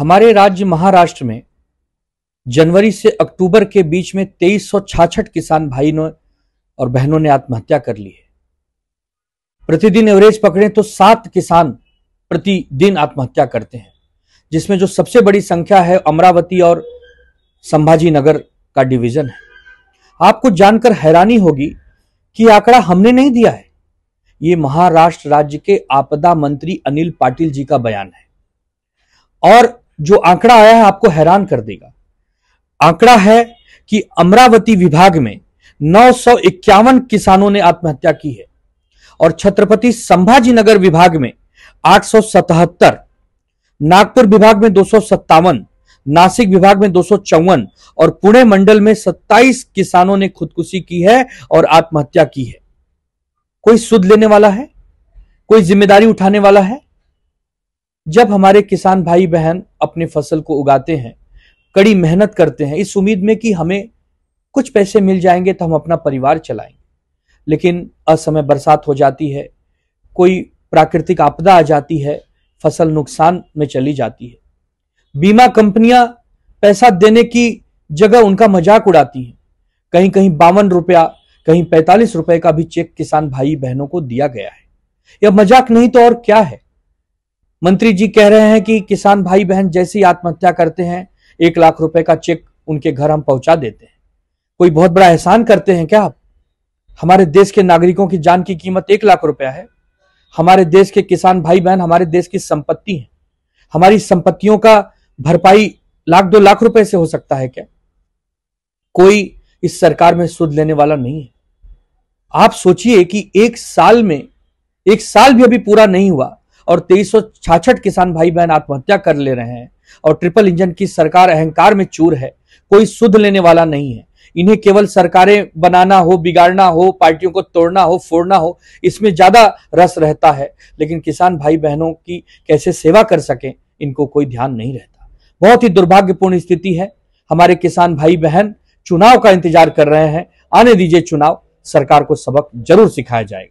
हमारे राज्य महाराष्ट्र में जनवरी से अक्टूबर के बीच में तेईस किसान भाई और बहनों ने आत्महत्या कर ली है प्रतिदिन एवरेज पकड़े तो सात किसान प्रतिदिन आत्महत्या करते हैं जिसमें जो सबसे बड़ी संख्या है अमरावती और संभाजी नगर का डिवीजन है आपको जानकर हैरानी होगी कि आंकड़ा हमने नहीं दिया है ये महाराष्ट्र राज्य के आपदा मंत्री अनिल पाटिल जी का बयान है और जो आंकड़ा आया है आपको हैरान कर देगा आंकड़ा है कि अमरावती विभाग में नौ किसानों ने आत्महत्या की है और छत्रपति संभाजी नगर विभाग में सतहत्तर नागपुर विभाग में दो नासिक विभाग में दो और पुणे मंडल में 27 किसानों ने खुदकुशी की है और आत्महत्या की है कोई सुध लेने वाला है कोई जिम्मेदारी उठाने वाला है जब हमारे किसान भाई बहन अपनी फसल को उगाते हैं कड़ी मेहनत करते हैं इस उम्मीद में कि हमें कुछ पैसे मिल जाएंगे तो हम अपना परिवार चलाएंगे लेकिन असमय बरसात हो जाती है कोई प्राकृतिक आपदा आ जाती है फसल नुकसान में चली जाती है बीमा कंपनियां पैसा देने की जगह उनका मजाक उड़ाती हैं कहीं कहीं बावन रुपया कहीं पैंतालीस रुपए का भी चेक किसान भाई बहनों को दिया गया है यह मजाक नहीं तो और क्या है मंत्री जी कह रहे हैं कि किसान भाई बहन जैसी आत्महत्या करते हैं एक लाख रुपए का चेक उनके घर हम पहुंचा देते हैं कोई बहुत बड़ा एहसान करते हैं क्या आप हमारे देश के नागरिकों की जान की कीमत एक लाख रुपया है हमारे देश के किसान भाई बहन हमारे देश की संपत्ति है हमारी संपत्तियों का भरपाई लाख दो लाख रुपए से हो सकता है क्या कोई इस सरकार में सुध लेने वाला नहीं है आप सोचिए कि एक साल में एक साल भी अभी पूरा नहीं हुआ और तेईस किसान भाई बहन आत्महत्या कर ले रहे हैं और ट्रिपल इंजन की सरकार अहंकार में चूर है कोई सुध लेने वाला नहीं है इन्हें केवल सरकारें बनाना हो बिगाड़ना हो पार्टियों को तोड़ना हो फोड़ना हो इसमें ज्यादा रस रहता है लेकिन किसान भाई बहनों की कैसे सेवा कर सकें इनको कोई ध्यान नहीं रहता बहुत ही दुर्भाग्यपूर्ण स्थिति है हमारे किसान भाई बहन चुनाव का इंतजार कर रहे हैं आने दीजिए चुनाव सरकार को सबक जरूर सिखाया जाएगा